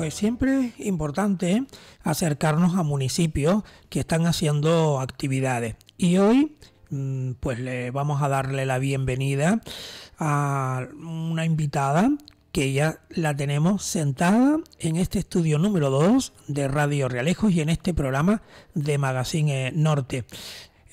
pues siempre es importante acercarnos a municipios que están haciendo actividades. Y hoy mm, pues le vamos a darle la bienvenida a una invitada que ya la tenemos sentada en este estudio número 2 de Radio Realejos y en este programa de Magazine Norte.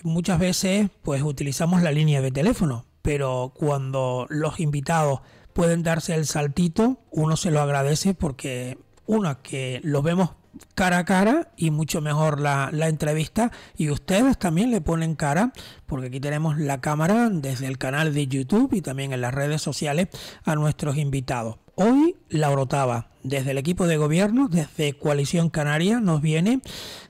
Muchas veces pues utilizamos la línea de teléfono, pero cuando los invitados pueden darse el saltito, uno se lo agradece porque una que los vemos cara a cara y mucho mejor la, entrevista y ustedes también le ponen cara porque aquí tenemos la cámara desde el canal de YouTube y también en las redes sociales a nuestros invitados. Hoy la Orotava, desde el equipo de gobierno, desde Coalición Canaria, nos viene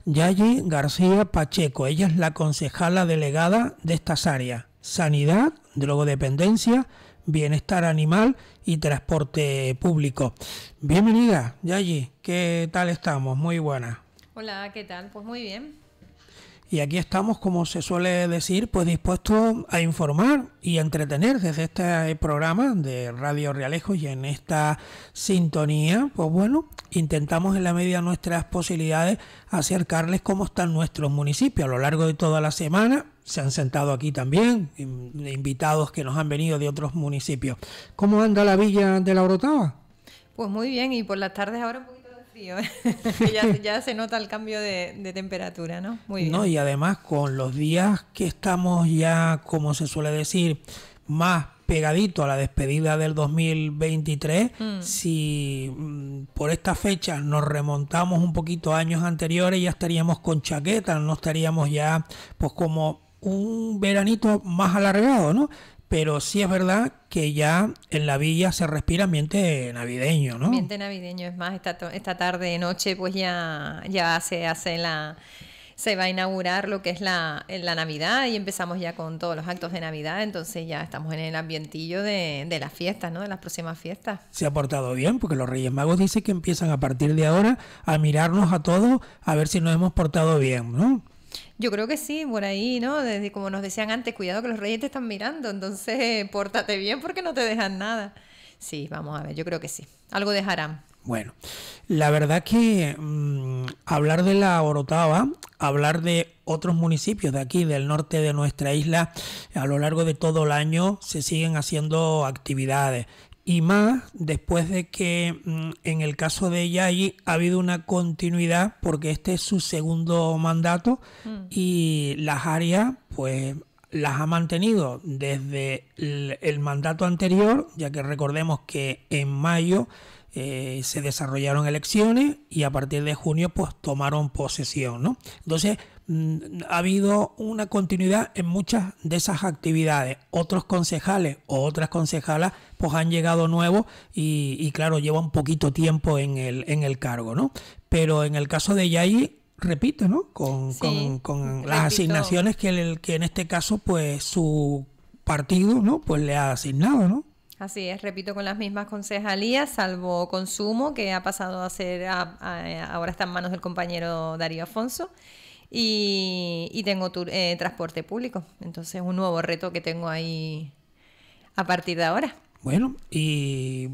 Yayi García Pacheco. Ella es la concejala delegada de estas áreas, sanidad, drogodependencia, bienestar animal y transporte público. Bienvenida, Yayi, ¿qué tal estamos? Muy buena. Hola, ¿qué tal? Pues muy bien. Y aquí estamos, como se suele decir, pues dispuestos a informar y entretener desde este programa de Radio Realejo y en esta sintonía, pues bueno, intentamos en la medida de nuestras posibilidades acercarles cómo están nuestros municipios a lo largo de toda la semana. Se han sentado aquí también invitados que nos han venido de otros municipios. ¿Cómo anda la villa de la Orotava? Pues muy bien, y por las tardes ahora ya, se nota el cambio de, temperatura, ¿no? Muy bien. No, y además con los días que estamos ya, como se suele decir, más pegadito a la despedida del 2023, mm. si mm, por esta fecha nos remontamos un poquito a años anteriores, ya estaríamos con chaquetas, no estaríamos ya pues como un veranito más alargado, ¿no? pero sí es verdad que ya en la villa se respira ambiente navideño, ¿no? Ambiente navideño, es más, esta, esta tarde, noche, pues ya, ya se hace la se va a inaugurar lo que es la, la, Navidad y empezamos ya con todos los actos de Navidad, entonces ya estamos en el ambientillo de, de las fiestas, ¿no? De las próximas fiestas. Se ha portado bien, porque los Reyes Magos dicen que empiezan a partir de ahora a mirarnos a todos a ver si nos hemos portado bien, ¿no? Yo creo que sí, por ahí, ¿no? Desde como nos decían antes, cuidado que los reyes te están mirando, entonces pórtate bien porque no te dejan nada. Sí, vamos a ver, yo creo que sí. Algo dejarán. Bueno, la verdad que mm, hablar de la Orotava, hablar de otros municipios de aquí, del norte de nuestra isla, a lo largo de todo el año se siguen haciendo actividades y más después de que mm, en el caso de Yayi ha habido una continuidad porque este es su segundo mandato mm. y las áreas pues las ha mantenido desde el, mandato anterior, ya que recordemos que en mayo eh, se desarrollaron elecciones y a partir de junio pues tomaron posesión, Entonces mm, ha habido una continuidad en muchas de esas actividades. Otros concejales o otras concejalas pues han llegado nuevos y, claro lleva un poquito tiempo en el, en el cargo, ¿no? Pero en el caso de Yayi, repito, ¿no? Con, las asignaciones que, el, que en este caso, pues su partido, ¿no? Pues le ha asignado, ¿no? Así es, repito, con las mismas concejalías, salvo consumo, que ha pasado a ser, ahora está en manos del compañero Darío Afonso, y, tengo eh, transporte público. Entonces, un nuevo reto que tengo ahí a partir de ahora. Bueno, y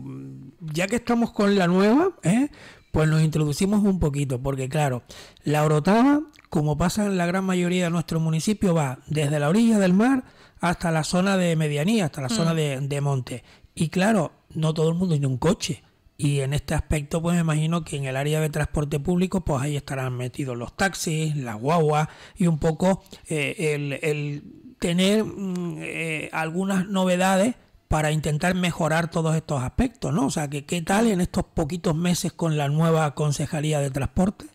ya que estamos con la nueva, ¿eh? pues nos introducimos un poquito, porque claro, la orotava, como pasa en la gran mayoría de nuestro municipio, va desde la orilla del mar hasta la zona de medianía, hasta la zona mm. de, monte. Y claro, no todo el mundo tiene un coche. Y en este aspecto, pues me imagino que en el área de transporte público, pues ahí estarán metidos los taxis, las guaguas y un poco eh, el, tener mm, eh, algunas novedades para intentar mejorar todos estos aspectos, ¿no? O sea, que, ¿qué tal en estos poquitos meses con la nueva Concejalía de Transporte?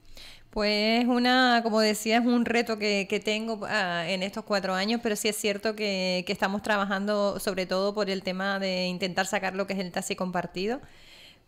Pues una, como decía, es un reto que, tengo ah, en estos cuatro años, pero sí es cierto que, que, estamos trabajando sobre todo por el tema de intentar sacar lo que es el taxi compartido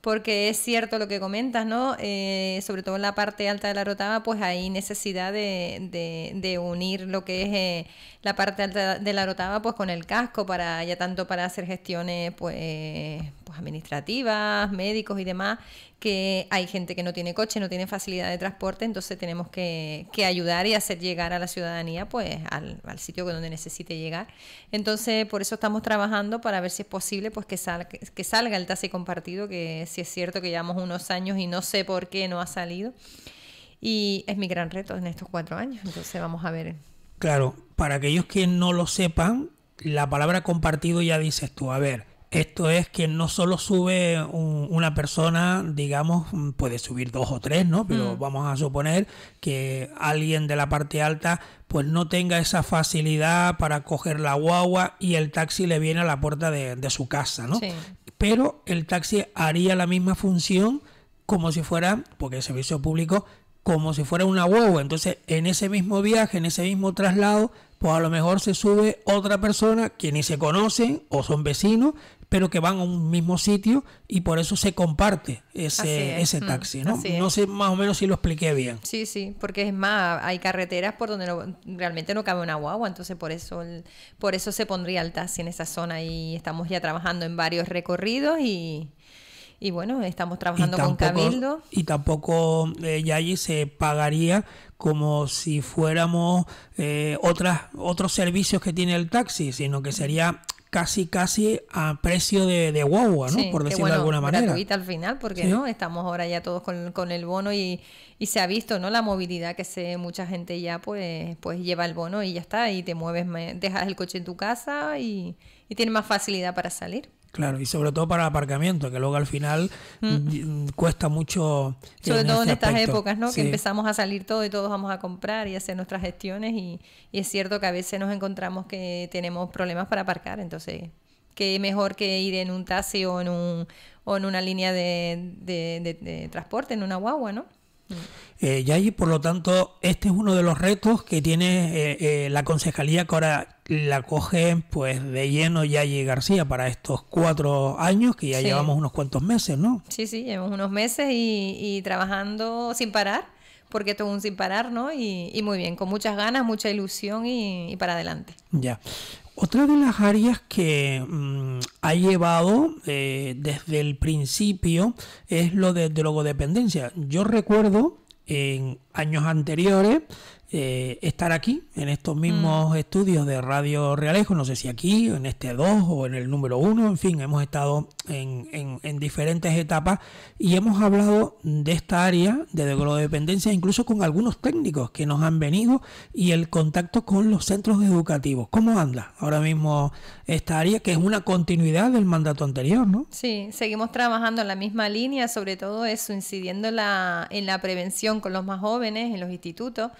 porque es cierto lo que comentas, ¿no? Eh, sobre todo en la parte alta de la rotaba pues hay necesidad de, de, unir lo que es eh, la parte alta de la rotaba pues con el casco, para ya tanto para hacer gestiones pues, pues administrativas, médicos y demás, que hay gente que no tiene coche, no tiene facilidad de transporte, entonces tenemos que, ayudar y hacer llegar a la ciudadanía pues al, sitio donde necesite llegar. Entonces, por eso estamos trabajando para ver si es posible pues que salga, que salga el taxi compartido, que si es cierto que llevamos unos años y no sé por qué no ha salido. Y es mi gran reto en estos cuatro años, entonces vamos a ver. Claro, para aquellos que no lo sepan, la palabra compartido ya dices tú, a ver, esto es que no solo sube una persona, digamos, puede subir dos o tres, ¿no? Pero mm. vamos a suponer que alguien de la parte alta pues no tenga esa facilidad para coger la guagua y el taxi le viene a la puerta de, su casa, ¿no? Sí. Pero el taxi haría la misma función como si fuera, porque es servicio público, como si fuera una guagua. Entonces, en ese mismo viaje, en ese mismo traslado, pues a lo mejor se sube otra persona que ni se conocen o son vecinos pero que van a un mismo sitio y por eso se comparte ese, ese mm, taxi, ¿no? no sé más o menos si lo expliqué bien. Sí, sí, porque es más, hay carreteras por donde realmente no cabe una guagua, entonces por eso, por eso se pondría el taxi en esa zona y estamos ya trabajando en varios recorridos y... Y bueno, estamos trabajando con Cabildo. Y tampoco, eh, Yayi, se pagaría como si fuéramos eh, otras, otros servicios que tiene el taxi, sino que sería casi casi a precio de, de guagua, ¿no? por decirlo de alguna manera. al final, porque no estamos ahora ya todos con, con el bono y, y, se ha visto, ¿no? La movilidad que se mucha gente ya pues pues lleva el bono y ya está y te mueves, dejas el coche en tu casa y, y tiene más facilidad para salir. Claro, y sobre todo para el aparcamiento, que luego al final mm. cuesta mucho. Eh, sobre todo en estas épocas, ¿no? Que empezamos a salir todo y todos vamos a comprar y hacer nuestras gestiones y, es cierto que a veces nos encontramos que tenemos problemas para aparcar, entonces que mejor que ir en un taxi o en, un, o en una línea de, de transporte, en una guagua, ¿no? Eh, y por lo tanto, este es uno de los retos que tiene eh, eh, la concejalía que ahora la coge pues de lleno Yayi García para estos cuatro años que ya llevamos unos cuantos meses, ¿no? Sí, sí, llevamos unos meses y, trabajando sin parar, porque todo un sin parar, ¿no? Y, muy bien, con muchas ganas, mucha ilusión y para adelante. Ya. Otra de las áreas que mm, ha llevado eh, desde el principio es lo de logodependencia. Yo recuerdo en años anteriores eh, estar aquí, en estos mm. mismos estudios de Radio Realejo, no sé si aquí, en este 2 o en el número 1, en fin, hemos estado en, diferentes etapas y hemos hablado de esta área de dependencia, incluso con algunos técnicos que nos han venido y el contacto con los centros educativos. ¿Cómo anda ahora mismo esta área, que es una continuidad del mandato anterior, no? Sí, seguimos trabajando en la misma línea, sobre todo eso, incidiendo la, en la prevención con los más jóvenes, en los institutos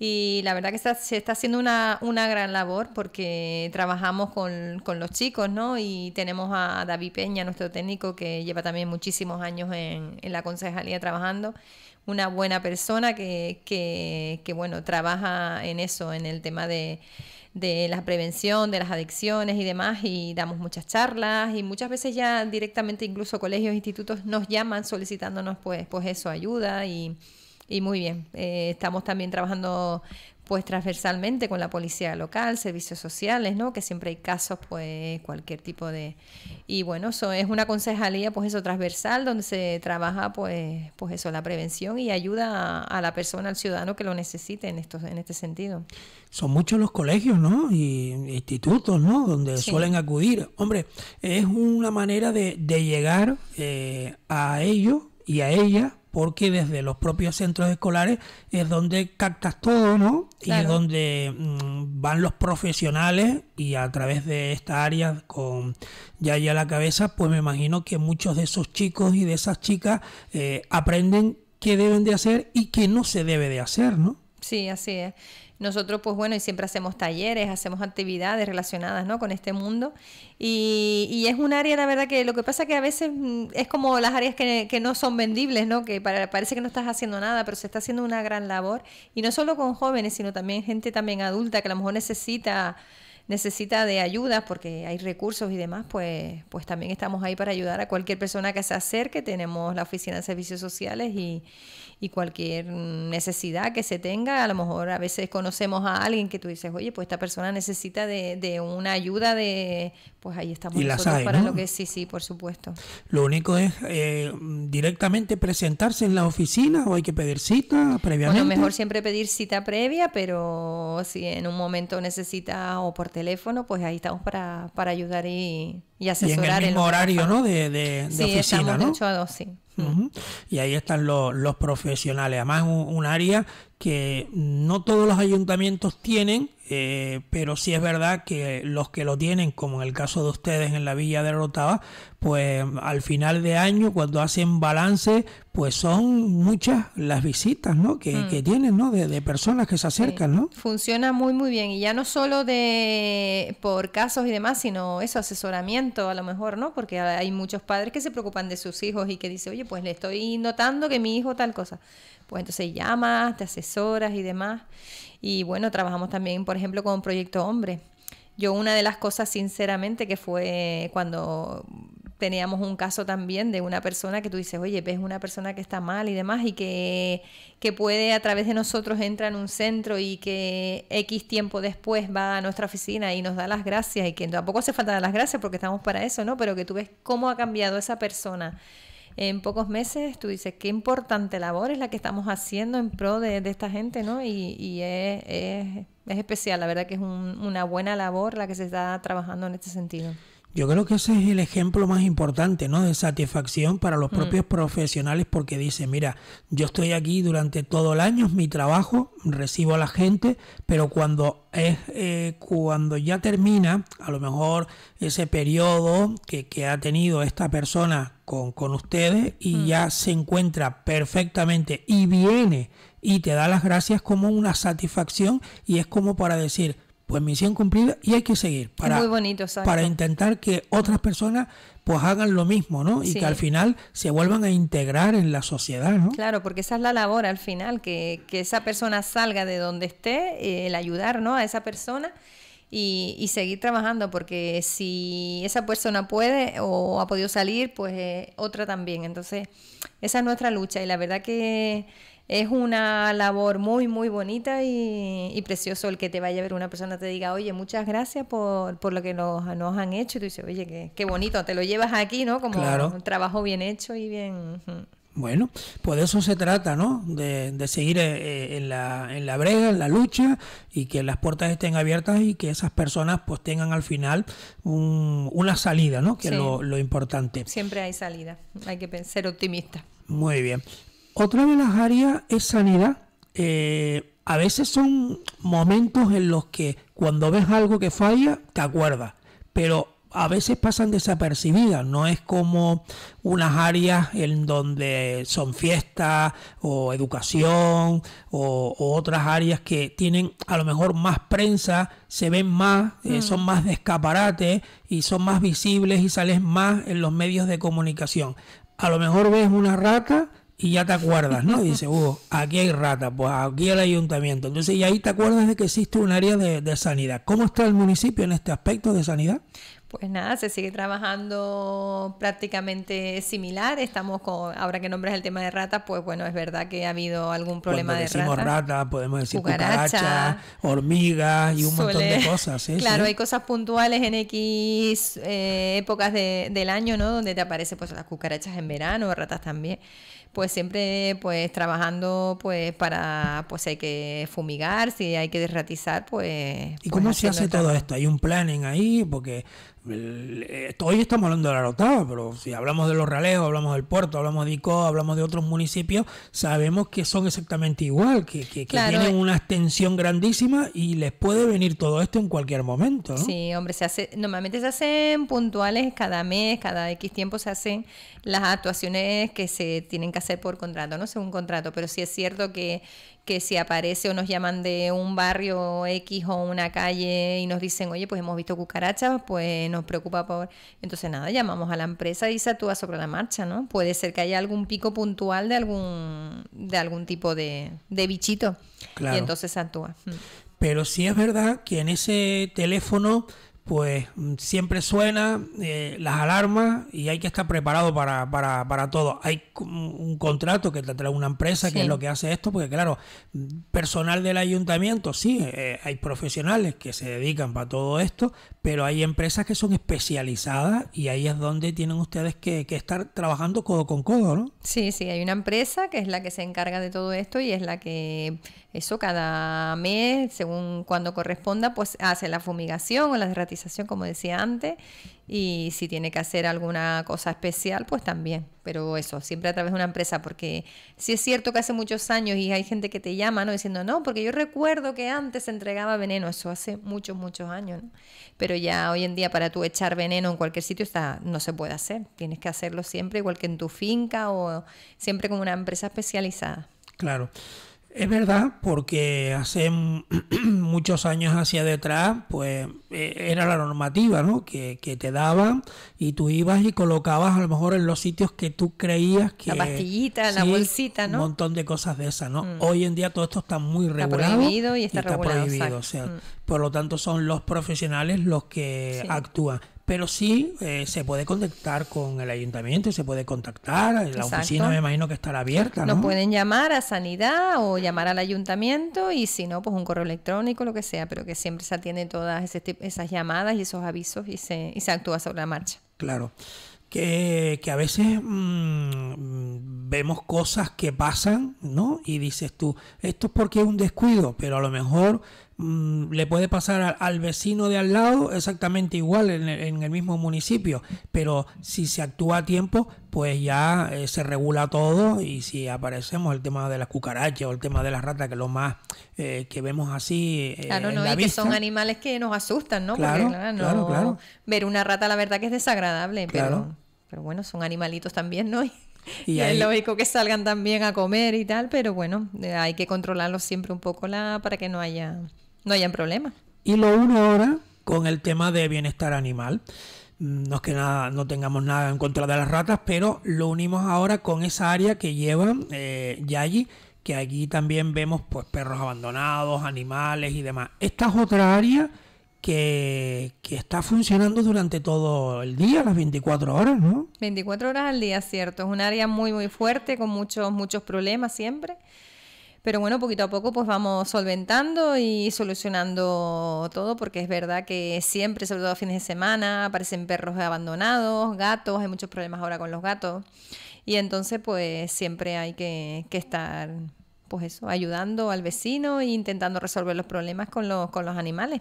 y la verdad que se está haciendo una, una, gran labor porque trabajamos con, con los chicos, ¿no? Y tenemos a David Peña, nuestro técnico, que lleva también muchísimos años en, en la concejalía trabajando una buena persona que, que, que, bueno, trabaja en eso, en el tema de, de, la prevención, de las adicciones y demás, y damos muchas charlas y muchas veces ya directamente incluso colegios, e institutos nos llaman solicitándonos pues, pues eso, ayuda y y muy bien. Eh, estamos también trabajando pues transversalmente con la policía local, servicios sociales, ¿no? Que siempre hay casos, pues cualquier tipo de y bueno, eso es una concejalía, pues eso transversal donde se trabaja, pues, pues eso la prevención y ayuda a, la persona, al ciudadano que lo necesite en estos, en este sentido. Son muchos los colegios, ¿no? Y institutos, ¿no? Donde suelen acudir. Hombre, es una manera de, llegar eh, a ellos y a ella porque desde los propios centros escolares es donde captas todo, ¿no? Y es donde mm, van los profesionales y a través de esta área con ya ya la cabeza, pues me imagino que muchos de esos chicos y de esas chicas eh, aprenden qué deben de hacer y qué no se debe de hacer, ¿no? Sí, así es. Nosotros, pues bueno, y siempre hacemos talleres, hacemos actividades relacionadas ¿no? con este mundo. Y, y, es un área, la verdad, que lo que pasa que a veces mm, es como las áreas que, que no son vendibles, ¿no? que para, parece que no estás haciendo nada, pero se está haciendo una gran labor. Y no solo con jóvenes, sino también gente también adulta que a lo mejor necesita necesita de ayuda porque hay recursos y demás, pues, pues también estamos ahí para ayudar a cualquier persona que se acerque. Tenemos la Oficina de Servicios Sociales y, y cualquier necesidad que se tenga. A lo mejor a veces conocemos a alguien que tú dices, oye, pues esta persona necesita de, una ayuda de... Pues ahí estamos nosotros para lo que sí, sí, por supuesto. Lo único es eh, directamente presentarse en la oficina o hay que pedir cita previamente. Bueno, mejor siempre pedir cita previa, pero si en un momento necesita o por teléfono, pues ahí estamos para ayudar y y asesorar. en el mismo horario, ¿no? De, de, de sí, oficina, ¿no? de 8 a 2, sí. Mm. Y ahí están los, los profesionales. Además, un área que no todos los ayuntamientos tienen eh, pero sí es verdad que los que lo tienen, como en el caso de ustedes en la Villa de pues al final de año, cuando hacen balance, pues son muchas las visitas ¿no? que, mm. tienen ¿no? De, de, personas que se acercan. ¿no? Funciona muy, muy bien. Y ya no solo de por casos y demás, sino eso, asesoramiento a lo mejor, ¿no? porque hay muchos padres que se preocupan de sus hijos y que dicen, oye, pues le estoy notando que mi hijo tal cosa. Pues entonces llamas, te asesoras y demás. Y bueno, trabajamos también, por ejemplo, con Proyecto Hombre. Yo una de las cosas, sinceramente, que fue cuando teníamos un caso también de una persona que tú dices, oye, ves una persona que está mal y demás y que, que puede a través de nosotros entra en un centro y que X tiempo después va a nuestra oficina y nos da las gracias y que tampoco hace falta dar las gracias porque estamos para eso, ¿no? Pero que tú ves cómo ha cambiado esa persona en pocos meses, tú dices, qué importante labor es la que estamos haciendo en pro de, esta gente, ¿no? Y, es, especial, la verdad que es una buena labor la que se está trabajando en este sentido. Yo creo que ese es el ejemplo más importante, ¿no? De satisfacción para los mm. propios profesionales porque dice, mira, yo estoy aquí durante todo el año, es mi trabajo, recibo a la gente, pero cuando es eh, cuando ya termina, a lo mejor ese periodo que, ha tenido esta persona con, ustedes y mm. ya se encuentra perfectamente y viene y te da las gracias como una satisfacción y es como para decir, pues misión cumplida y hay que seguir para, Muy para intentar que otras personas pues hagan lo mismo, ¿no? Y que al final se vuelvan a integrar en la sociedad, ¿no? Claro, porque esa es la labor al final, que, esa persona salga de donde esté, eh, el ayudar, ¿no? A esa persona y, seguir trabajando, porque si esa persona puede o ha podido salir, pues eh, otra también. Entonces, esa es nuestra lucha y la verdad que es una labor muy, muy bonita y, precioso el que te vaya a ver una persona, te diga, oye, muchas gracias por, lo que nos, nos, han hecho. Y tú dices, oye, qué, bonito, te lo llevas aquí, ¿no? Como un trabajo bien hecho y bien... Bueno, pues de eso se trata, ¿no? De, de seguir eh, eh, en la, en la brega, en la lucha y que las puertas estén abiertas y que esas personas pues tengan al final una salida, ¿no? Que es lo, lo importante. Siempre hay salida, hay que ser optimista. Muy bien. Otra de las áreas es sanidad. Eh, a veces son momentos en los que cuando ves algo que falla, te acuerdas, pero a veces pasan desapercibidas, no es como unas áreas en donde son fiestas o educación o, otras áreas que tienen a lo mejor más prensa, se ven más, eh, mm. son más de escaparate y son más visibles y salen más en los medios de comunicación. A lo mejor ves una rata y ya te acuerdas, ¿no? dice, Hugo, uh, aquí hay rata, pues aquí el ayuntamiento. Entonces, y ahí te acuerdas de que existe un área de, de sanidad. ¿Cómo está el municipio en este aspecto de sanidad? Pues nada, se sigue trabajando prácticamente similar. Estamos con, ahora que nombras el tema de ratas, pues bueno, es verdad que ha habido algún problema de ratas. podemos decir cucarachas, hormigas y un montón de cosas. Claro, hay cosas puntuales en X eh, épocas del año, ¿no? Donde te aparecen pues las cucarachas en verano, ratas también pues siempre pues trabajando pues para pues hay que fumigar si hay que desratizar pues y pues, cómo se hace todo esto hay un planning ahí porque eh, hoy estamos hablando de la rotada, pero si hablamos de los Ralejos, hablamos del puerto, hablamos de ICO, hablamos de otros municipios, sabemos que son exactamente igual, que, tienen eh. una extensión grandísima y les puede venir todo esto en cualquier momento. Sí, hombre, se hace, normalmente se hacen puntuales cada mes, cada X tiempo se hacen las actuaciones que se tienen que hacer por contrato, no según contrato, pero sí es cierto que, que si aparece o nos llaman de un barrio X o una calle y nos dicen, oye, pues hemos visto cucarachas, pues nos preocupa por... Entonces nada, llamamos a la empresa y se actúa sobre la marcha, ¿no? Puede ser que haya algún pico puntual de algún, de algún tipo de, de bichito. Claro. Y entonces se actúa. Mm. Pero sí es verdad que en ese teléfono pues mm, siempre suena eh, las alarmas y hay que estar preparado para, para, para todo. Hay un contrato que te trae una empresa que es lo que hace esto, porque claro, personal del ayuntamiento, sí, eh, hay profesionales que se dedican para todo esto, pero hay empresas que son especializadas y ahí es donde tienen ustedes que, que estar trabajando codo con codo, ¿no? Sí, sí, hay una empresa que es la que se encarga de todo esto y es la que eso cada mes, según cuando corresponda, pues hace la fumigación o la derratización, como decía antes, y si tiene que hacer alguna cosa especial, pues también. Pero eso, siempre a través de una empresa, porque si es cierto que hace muchos años y hay gente que te llama, ¿no? Diciendo, no, porque yo recuerdo que antes se entregaba veneno, eso hace muchos, muchos años, Pero ya hoy en día para tú echar veneno en cualquier sitio está, no se puede hacer, tienes que hacerlo siempre, igual que en tu finca o siempre con una empresa especializada. Claro. Es verdad, porque hace muchos años hacia detrás, pues e, era la normativa, ¿no? Que, te daban y tú ibas y colocabas a lo mejor en los sitios que tú creías que... La pastillita, la bolsita, ¿no? Un montón de cosas de esas, ¿no? Mm. Hoy en día todo esto está muy regulado. Está prohibido y está, prohibido. O sea, mm. Por lo tanto son los profesionales los que actúan pero sí eh, se puede contactar con el ayuntamiento, se puede contactar, la oficina me imagino que estará abierta. ¿no? Nos pueden llamar a sanidad o llamar al ayuntamiento y si no, pues un correo electrónico, lo que sea, pero que siempre se atienden todas esas llamadas y esos avisos y se, actúa sobre la marcha. Claro. Que, a veces mm, vemos cosas que pasan, ¿no? Y dices tú, esto es porque es un descuido, pero a lo mejor Mm, le puede pasar al, vecino de al lado exactamente igual en el, mismo municipio, pero si se actúa a tiempo, pues ya eh, se regula todo y si aparecemos el tema de las cucarachas o el tema de las ratas, que lo más eh, que vemos así. Eh, claro, que son animales que nos asustan, ¿no? Claro, claro, Ver una rata, la verdad que es desagradable, pero, pero bueno, son animalitos también, ¿no? Y, es lógico que salgan también a comer y tal, pero bueno, hay que controlarlos siempre un poco la, para que no haya no hayan problema. Y lo uno ahora con el tema de bienestar animal. No es que nada, no tengamos nada en contra de las ratas, pero lo unimos ahora con esa área que lleva eh, Yagi, que allí también vemos pues perros abandonados, animales y demás. Esta es otra área que, que, está funcionando durante todo el día, las 24 horas, ¿no? 24 horas al día, cierto. Es un área muy, muy fuerte, con muchos, muchos problemas siempre. Pero bueno, poquito a poco pues vamos solventando y solucionando todo, porque es verdad que siempre, sobre todo a fines de semana, aparecen perros abandonados, gatos, hay muchos problemas ahora con los gatos. Y entonces pues siempre hay que, estar, pues eso, ayudando al vecino e intentando resolver los problemas con los, con los animales.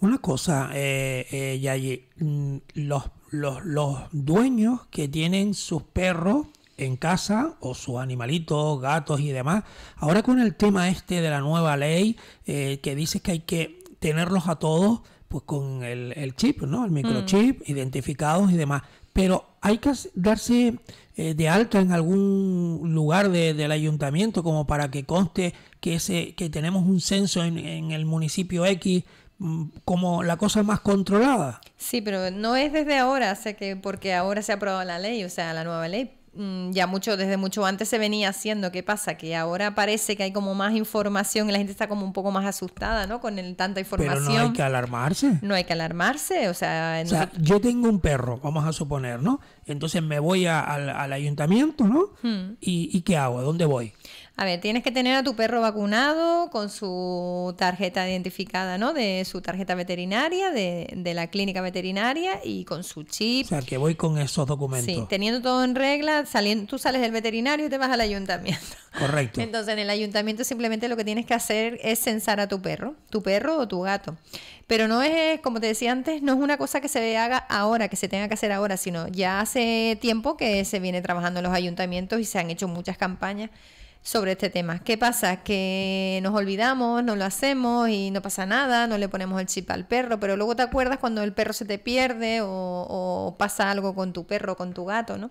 Una cosa, eh, eh mm, los, los, los dueños que tienen sus perros en casa o sus animalitos, gatos y demás. Ahora con el tema este de la nueva ley eh, que dice que hay que tenerlos a todos pues con el, chip, ¿no? El microchip, mm. identificados y demás. Pero hay que darse eh, de alta en algún lugar del ayuntamiento como para que conste que, ese, que tenemos un censo en, el municipio X mm, como la cosa más controlada. Sí, pero no es desde ahora, sé que porque ahora se ha aprobado la ley, o sea, la nueva ley, Mm, ya mucho, desde mucho antes se venía haciendo. ¿Qué pasa? Que ahora parece que hay como más información y la gente está como un poco más asustada, ¿no? Con el, tanta información. Pero no hay que alarmarse. No hay que alarmarse. O sea, yo tengo un perro, vamos a suponer, ¿no? Entonces me voy al, ayuntamiento, ¿no? Hmm. ¿Y, qué hago? dónde voy? A ver, tienes que tener a tu perro vacunado con su tarjeta identificada, ¿no? De su tarjeta veterinaria, de, la clínica veterinaria y con su chip. O sea, que voy con esos documentos. Sí, teniendo todo en regla, saliendo, tú sales del veterinario y te vas al ayuntamiento. Correcto. Entonces, en el ayuntamiento simplemente lo que tienes que hacer es censar a tu perro, tu perro o tu gato. Pero no es, como te decía antes, no es una cosa que se haga ahora, que se tenga que hacer ahora, sino ya hace tiempo que se viene trabajando en los ayuntamientos y se han hecho muchas campañas sobre este tema. ¿Qué pasa? Que nos olvidamos, no lo hacemos y no pasa nada, no le ponemos el chip al perro, pero luego te acuerdas cuando el perro se te pierde o, pasa algo con tu perro, con tu gato, ¿no?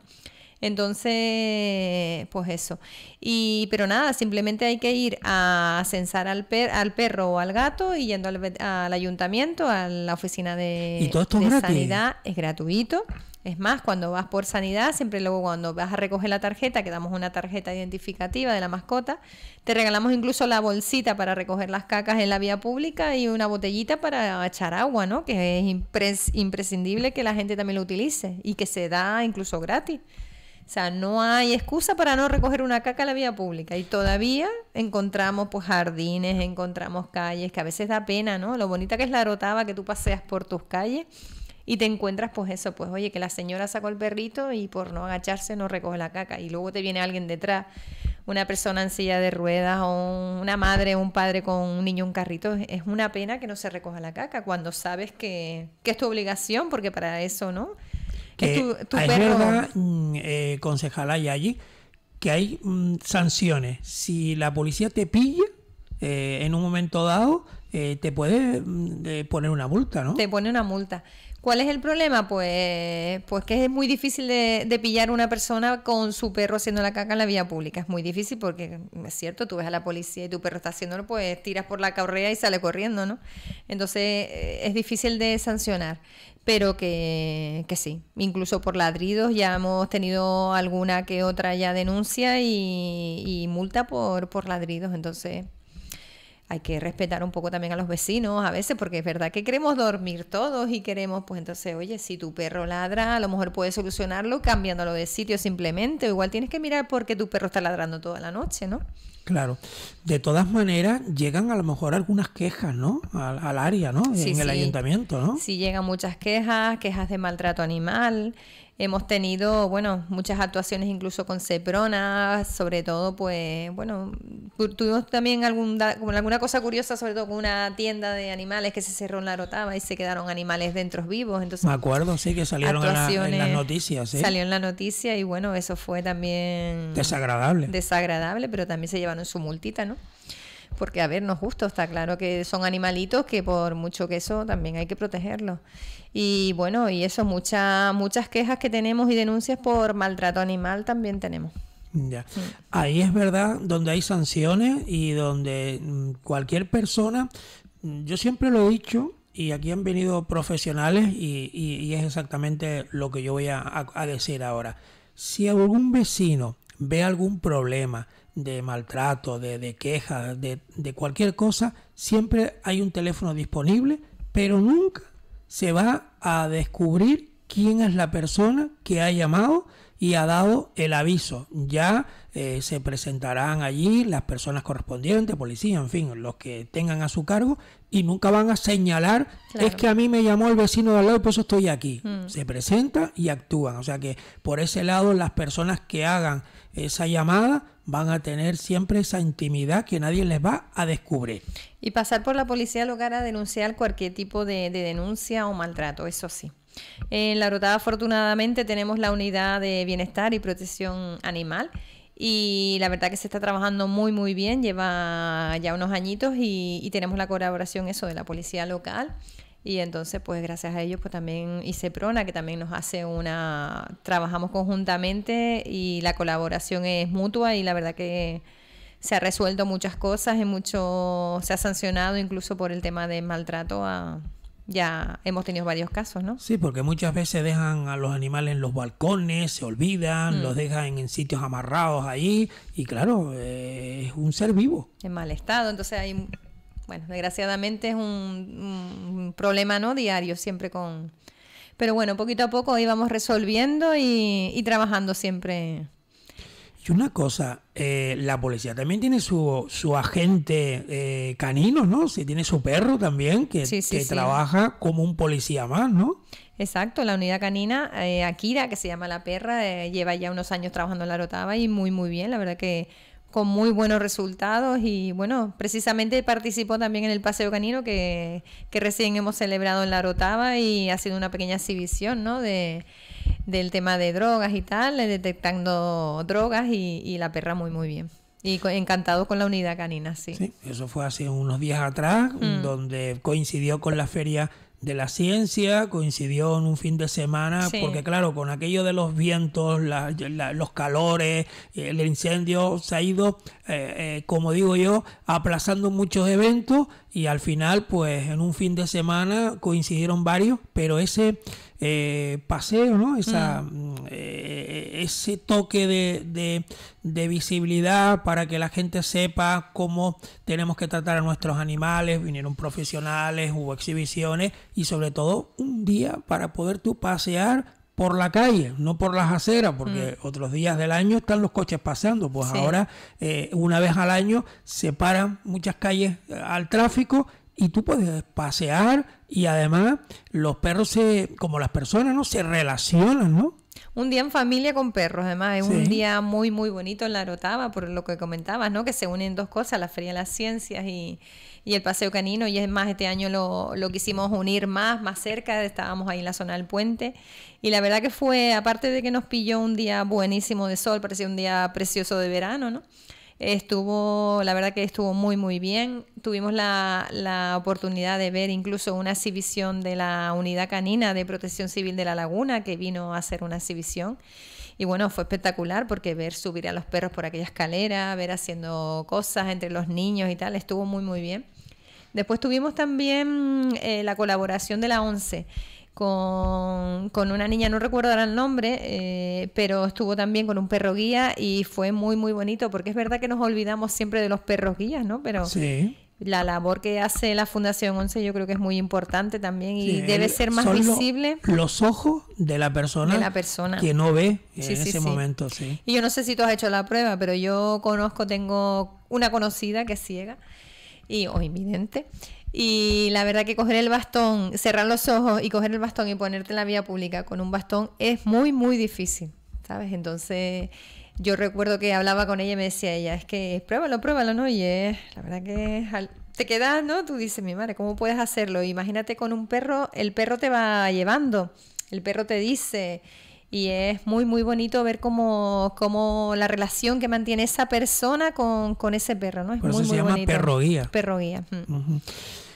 Entonces, pues eso. Y, pero nada, simplemente hay que ir a censar al, per, al perro o al gato y yendo al, ayuntamiento, a la oficina de, de sanidad, es gratuito. Es más, cuando vas por sanidad, siempre luego cuando vas a recoger la tarjeta, que damos una tarjeta identificativa de la mascota, te regalamos incluso la bolsita para recoger las cacas en la vía pública y una botellita para echar agua, ¿no? Que es imprescindible que la gente también lo utilice y que se da incluso gratis. O sea, no hay excusa para no recoger una caca en la vía pública. Y todavía encontramos pues jardines, encontramos calles, que a veces da pena, ¿no? Lo bonita que es la rotava que tú paseas por tus calles y te encuentras pues eso, pues oye, que la señora sacó el perrito y por no agacharse no recoge la caca. Y luego te viene alguien detrás, una persona en silla de ruedas o una madre o un padre con un niño un carrito. Es una pena que no se recoja la caca cuando sabes que, es tu obligación, porque para eso, ¿no? Eh, ah, es verdad, mm, eh, concejala y allí, que hay mm, sanciones. Si la policía te pilla eh, en un momento dado, eh, te puede mm, poner una multa, ¿no? Te pone una multa. ¿Cuál es el problema? Pues, pues que es muy difícil de, de, pillar una persona con su perro haciendo la caca en la vía pública. Es muy difícil porque, es cierto, tú ves a la policía y tu perro está haciéndolo, pues tiras por la correa y sale corriendo, ¿no? Entonces eh, es difícil de sancionar. Pero que, que sí, incluso por ladridos ya hemos tenido alguna que otra ya denuncia y, y multa por, por ladridos. Entonces, hay que respetar un poco también a los vecinos a veces, porque es verdad que queremos dormir todos y queremos, pues entonces, oye, si tu perro ladra, a lo mejor puedes solucionarlo cambiándolo de sitio simplemente, o igual tienes que mirar por qué tu perro está ladrando toda la noche, ¿no? Claro. De todas maneras, llegan a lo mejor algunas quejas, ¿no? Al, área, ¿no? en el ayuntamiento, ¿no? Sí, llegan muchas quejas, quejas de maltrato animal, Hemos tenido, bueno, muchas actuaciones incluso con Ceprona, sobre todo, pues, bueno, tuvimos también algún, como alguna cosa curiosa, sobre todo con una tienda de animales que se cerró en la rotaba y se quedaron animales dentro vivos. Entonces, Me acuerdo, sí, que salieron en, las noticias. Salió en la noticia y bueno, eso fue también... Desagradable. Desagradable, pero también se llevaron su multita, ¿no? porque a ver, no es justo, está claro que son animalitos que por mucho que eso también hay que protegerlos. Y bueno, y eso, muchas muchas quejas que tenemos y denuncias por maltrato animal también tenemos. Ahí es verdad donde hay sanciones y donde mm, cualquier persona, mm, yo siempre lo he dicho, y aquí han venido profesionales y, es exactamente lo que yo voy a decir ahora. Si algún vecino ve algún problema, de maltrato, de, de quejas, de, cualquier cosa, siempre hay un teléfono disponible, pero nunca se va a descubrir quién es la persona que ha llamado y ha dado el aviso. Ya eh, se presentarán allí las personas correspondientes, policía, en fin, los que tengan a su cargo y nunca van a señalar, es que a mí me llamó el vecino de al lado por eso estoy aquí. Mm. Se presenta y actúan. O sea que por ese lado las personas que hagan esa llamada van a tener siempre esa intimidad que nadie les va a descubrir. Y pasar por la policía local a denunciar cualquier tipo de denuncia o maltrato, eso sí. En la rotada afortunadamente tenemos la unidad de bienestar y protección animal y la verdad que se está trabajando muy muy bien, lleva ya unos añitos y, tenemos la colaboración eso de la policía local. Y entonces, pues gracias a ellos, pues también y Prona, que también nos hace una, trabajamos conjuntamente y la colaboración es mutua y la verdad que se ha resuelto muchas cosas y mucho, se ha sancionado incluso por el tema de maltrato a, ya hemos tenido varios casos, ¿no? Sí, porque muchas veces dejan a los animales en los balcones, se olvidan, mm. los dejan en sitios amarrados ahí y claro, eh, es un ser vivo. En mal estado, entonces hay, bueno, desgraciadamente es un, problema no diario siempre con... Pero bueno, poquito a poco íbamos resolviendo y trabajando siempre y una cosa, eh, la policía también tiene su, su agente eh, canino, ¿no? Se tiene su perro también que, trabaja como un policía más, ¿no? Exacto, la unidad canina, eh, Akira, que se llama la perra, lleva ya unos años trabajando en la Rotava y muy, muy bien, la verdad que con muy buenos resultados y bueno, precisamente participó también en el Paseo Canino que, que recién hemos celebrado en la Rotava y ha sido una pequeña exhibición ¿no? del tema de drogas y tal, detectando drogas y, la perra muy muy bien. Y encantado con la unidad canina, sí. eso fue hace unos días atrás, mm. donde coincidió con la feria de la ciencia coincidió en un fin de semana, porque claro, con aquello de los vientos, los calores, el incendio, se ha ido, eh, eh, como digo yo, aplazando muchos eventos y al final, pues en un fin de semana coincidieron varios, pero ese eh, paseo, ¿no? Esa... Mm ese toque de, visibilidad para que la gente sepa cómo tenemos que tratar a nuestros animales. Vinieron profesionales, hubo exhibiciones y sobre todo un día para poder tú pasear por la calle, no por las aceras, porque mm. otros días del año están los coches pasando, pues ahora eh, una vez al año se paran muchas calles eh, al tráfico y tú puedes pasear y además los perros se, como las personas, ¿no? Se relacionan, ¿no? Un día en familia con perros, además, es un día muy, muy bonito en la rotaba, por lo que comentabas, ¿no? Que se unen dos cosas, la Feria de las Ciencias y, y el Paseo Canino, y es más, este año lo, lo, quisimos unir más, más cerca, estábamos ahí en la zona del puente, y la verdad que fue, aparte de que nos pilló un día buenísimo de sol, parecía un día precioso de verano, ¿no? Estuvo, la verdad que estuvo muy, muy bien. Tuvimos la, la oportunidad de ver incluso una exhibición de la Unidad Canina de Protección Civil de la Laguna, que vino a hacer una exhibición. Y bueno, fue espectacular porque ver subir a los perros por aquella escalera, ver haciendo cosas entre los niños y tal, estuvo muy, muy bien. Después tuvimos también eh, la colaboración de la ONCE con, una niña, no recuerdo ahora el nombre, eh, pero estuvo también con un perro guía y fue muy, muy bonito, porque es verdad que nos olvidamos siempre de los perros guías, ¿no? Pero sí la labor que hace la Fundación 11 yo creo que es muy importante también y debe ser más visible. Los, ojos de la persona, que no ve en ese momento. Sí. Y yo no sé si tú has hecho la prueba, pero yo conozco, tengo una conocida que es ciega y, o invidente y la verdad que coger el bastón, cerrar los ojos y coger el bastón y ponerte en la vía pública con un bastón es muy, muy difícil, ¿sabes? Entonces yo recuerdo que hablaba con ella y me decía ella, es que pruébalo, pruébalo, ¿no? Y la verdad que te quedas, ¿no? Tú dices, mi madre, ¿cómo puedes hacerlo? Imagínate con un perro, el perro te va llevando, el perro te dice... Y es muy, muy bonito ver cómo, cómo la relación que mantiene esa persona con, con ese perro, ¿no? Por eso se llama perro guía. Perro guía. Mm.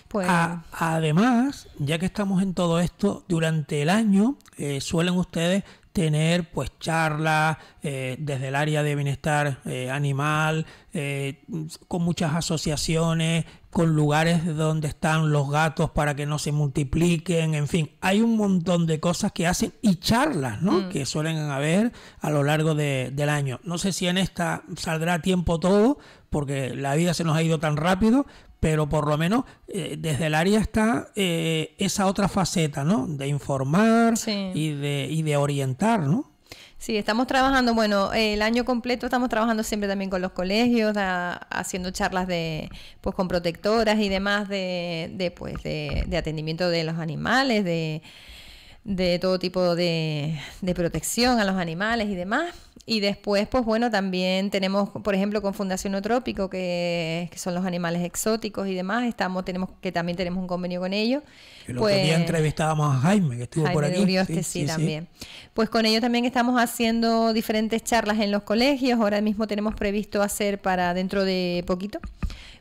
Pues... además, ya que estamos en todo esto, durante el año eh, suelen ustedes tener pues charlas eh, desde el área de bienestar eh, animal, eh, con muchas asociaciones, con lugares donde están los gatos para que no se multipliquen, en fin, hay un montón de cosas que hacen y charlas, ¿no? Mm. Que suelen haber a lo largo de, del año. No sé si en esta saldrá tiempo todo, porque la vida se nos ha ido tan rápido, pero por lo menos eh, desde el área está eh, esa otra faceta, ¿no? De informar y, de, y de orientar, ¿no? Sí, estamos trabajando, bueno, el año completo estamos trabajando siempre también con los colegios, haciendo charlas de, pues con protectoras y demás de, de pues, de atendimiento de los animales, de de todo tipo de, de, protección a los animales y demás. Y después, pues bueno, también tenemos, por ejemplo, con Fundación Otrópico, que, que son los animales exóticos y demás, estamos, tenemos, que también tenemos un convenio con ellos. El pues, entrevistábamos a Jaime, que estuvo por aquí. sí, también. Pues con ellos también estamos haciendo diferentes charlas en los colegios. Ahora mismo tenemos previsto hacer para dentro de poquito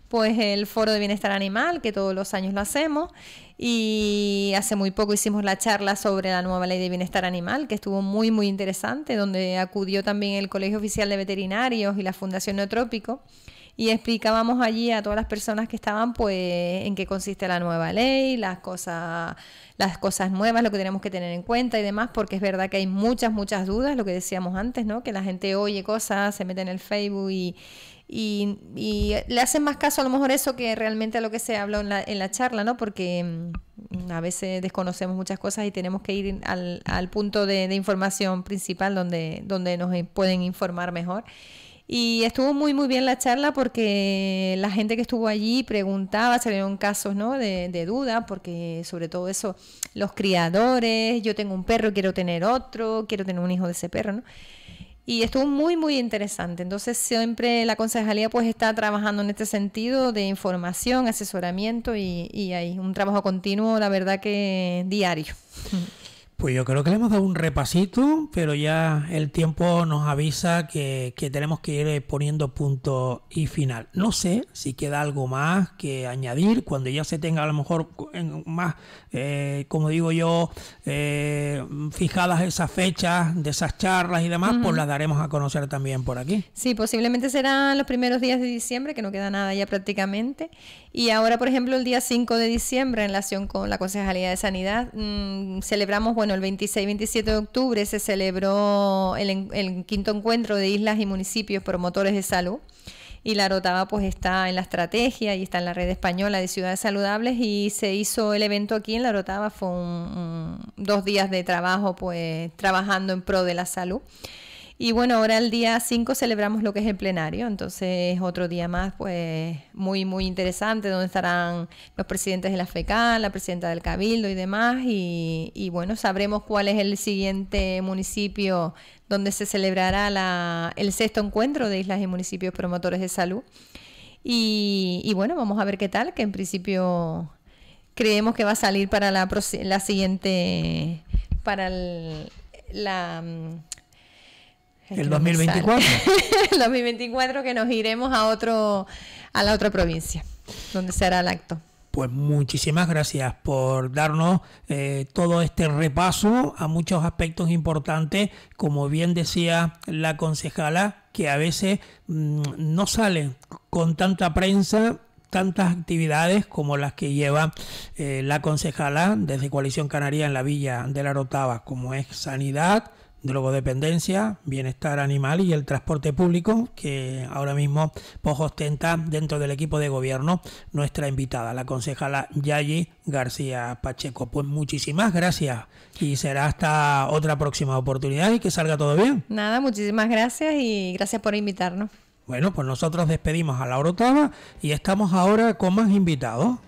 pues el foro de bienestar animal, que todos los años lo hacemos, y hace muy poco hicimos la charla sobre la nueva ley de bienestar animal, que estuvo muy, muy interesante, donde acudió también el Colegio Oficial de Veterinarios y la Fundación Neotrópico. Y explicábamos allí a todas las personas que estaban, pues, en qué consiste la nueva ley, las cosas, las cosas nuevas, lo que tenemos que tener en cuenta y demás, porque es verdad que hay muchas, muchas dudas, lo que decíamos antes, ¿no? Que la gente oye cosas, se mete en el Facebook y, y, le hacen más caso a lo mejor eso que realmente a lo que se habló en la, en la charla, ¿no? Porque mm, a veces desconocemos muchas cosas y tenemos que ir al, al punto de, información principal donde, donde nos pueden informar mejor. Y estuvo muy, muy bien la charla porque la gente que estuvo allí preguntaba, salieron casos ¿no? de, de duda, porque sobre todo eso, los criadores, yo tengo un perro, quiero tener otro, quiero tener un hijo de ese perro, ¿no? y estuvo muy muy interesante. Entonces siempre la concejalía pues está trabajando en este sentido de información, asesoramiento y, y hay un trabajo continuo, la verdad que diario. Pues yo creo que le hemos dado un repasito, pero ya el tiempo nos avisa que, tenemos que ir eh, poniendo punto y final. No sé si queda algo más que añadir cuando ya se tenga a lo mejor más, eh, como digo yo, eh, fijadas esas fechas de esas charlas y demás, pues las daremos a conocer también por aquí. Sí, posiblemente serán los primeros días de diciembre, que no queda nada ya prácticamente. Y ahora, por ejemplo, el día 5 de diciembre, en relación con la Concejalía de Sanidad, mm, celebramos bueno, el 26-27 de octubre se celebró el, quinto encuentro de islas y municipios promotores de salud. Y la Rotava pues está en la estrategia y está en la red española de ciudades saludables y se hizo el evento aquí en la Rotava. Fue dos días de trabajo pues trabajando en pro de la salud. Y bueno, ahora el día 5 celebramos lo que es el plenario, entonces otro día más pues muy muy interesante donde estarán los presidentes de la FECA, la presidenta del Cabildo y demás y, bueno, sabremos cuál es el siguiente municipio donde se celebrará el sexto encuentro de islas y municipios promotores de salud. Y, bueno, vamos a ver qué tal, que en principio creemos que va a salir para la, la siguiente, para la mm, el, 2024. el 2024 que nos iremos a otro a la otra provincia donde será el acto. Pues muchísimas gracias por darnos eh, todo este repaso a muchos aspectos importantes, como bien decía la concejala, que a veces mm, no salen con tanta prensa tantas actividades como las que lleva eh, la concejala desde Coalición Canaria en la Villa de la Rotava, como es sanidad, Drogodependencia, bienestar animal y el transporte público, que ahora mismo pues, ostenta dentro del equipo de gobierno nuestra invitada, la concejala Yayi García Pacheco. Pues muchísimas gracias y será hasta otra próxima oportunidad y que salga todo bien. Nada, muchísimas gracias y gracias por invitarnos. Bueno, pues nosotros despedimos a Laura Octava y estamos ahora con más invitados.